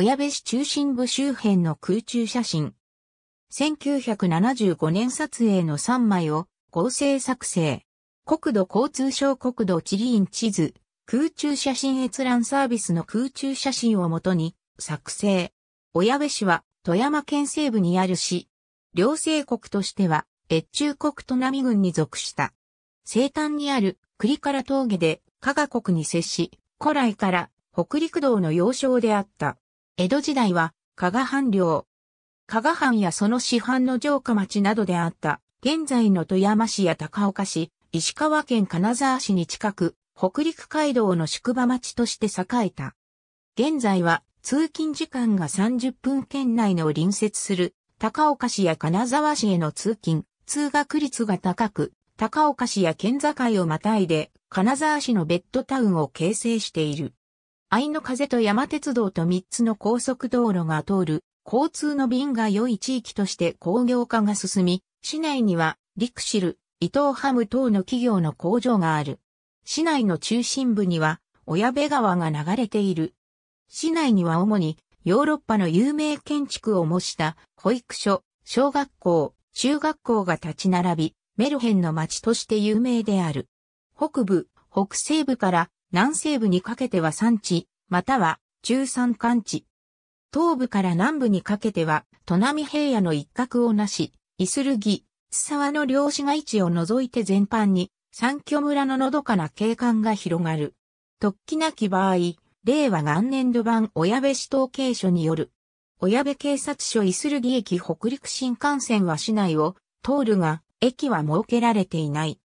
親部市中心部周辺の空中写真。1975年撮影の3枚を合成作成。国土交通省国土地理院地図、空中写真閲覧サービスの空中写真をもとに作成。親部市は富山県西部にある市。両政国としては越中国と南郡に属した。西端にある栗から峠で加賀国に接し、古来から北陸道の要衝であった。江戸時代は、加賀藩領。加賀藩やその市販の城下町などであった、現在の富山市や高岡市、石川県金沢市に近く、北陸街道の宿場町として栄えた。現在は、通勤時間が30分圏内の隣接する、高岡市や金沢市への通勤、通学率が高く、高岡市や県境をまたいで、金沢市のベッドタウンを形成している。愛の風と山鉄道と3つの高速道路が通る交通の便が良い地域として工業化が進み、市内にはリクシル、伊藤ハム等の企業の工場がある。市内の中心部には親部川が流れている。市内には主にヨーロッパの有名建築を模した保育所、小学校、中学校が立ち並び、メルヘンの街として有名である。北部、北西部から南西部にかけては山地、または中山間地。東部から南部にかけては、都並平野の一角をなし、イスルギ、津沢の漁師街地を除いて全般に、三居村ののどかな景観が広がる。突起なき場合、令和元年度版親部市統計書による。親部警察署イスルギ駅北陸新幹線は市内を通るが、駅は設けられていない。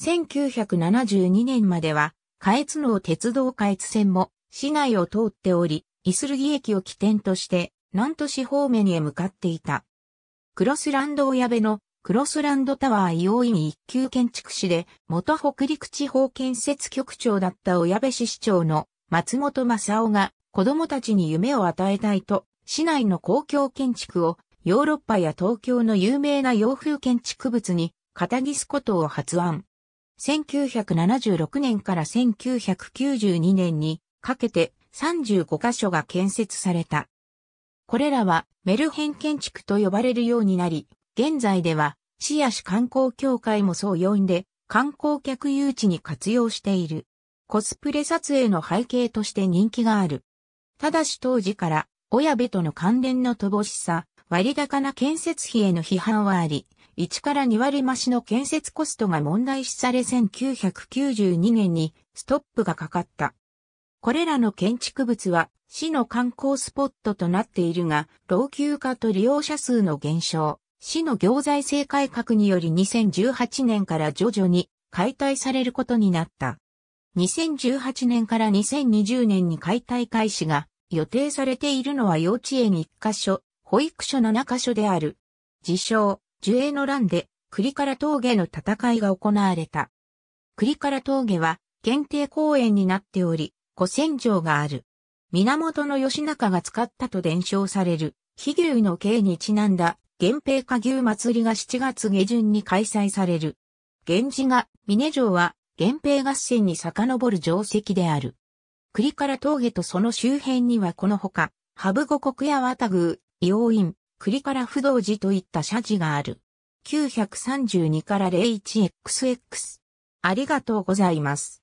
1972年までは、下越能鉄道下越線も市内を通っており、イスルギ駅を起点として、南都市方面へ向かっていた。クロスランド親部のクロスランドタワー伊意院一級建築士で、元北陸地方建設局長だった親部市市長の松本正夫が子供たちに夢を与えたいと、市内の公共建築をヨーロッパや東京の有名な洋風建築物に肩ぎすことを発案。1976年から1992年にかけて35箇所が建設された。これらはメルヘン建築と呼ばれるようになり、現在では市や市観光協会もそう要因で観光客誘致に活用している。コスプレ撮影の背景として人気がある。ただし当時から、親部との関連の乏しさ、割高な建設費への批判はあり、1から2割増しの建設コストが問題視され1992年にストップがかかった。これらの建築物は市の観光スポットとなっているが、老朽化と利用者数の減少、市の行財政改革により2018年から徐々に解体されることになった。2018年から2020年に解体開始が予定されているのは幼稚園1カ所、保育所7カ所である。自称、樹栄の乱で栗から峠の戦いが行われた。栗から峠は限定公園になっており、古戦場がある。源義仲が使ったと伝承される、飛牛の刑にちなんだ、源平下牛祭りが7月下旬に開催される。源氏が、峰城は、源平合戦に遡る定石である。栗から峠とその周辺にはこのほか、ハブ五国や綿宮、硫黄院、栗から不動寺といった社寺がある。932から 01XX。ありがとうございます。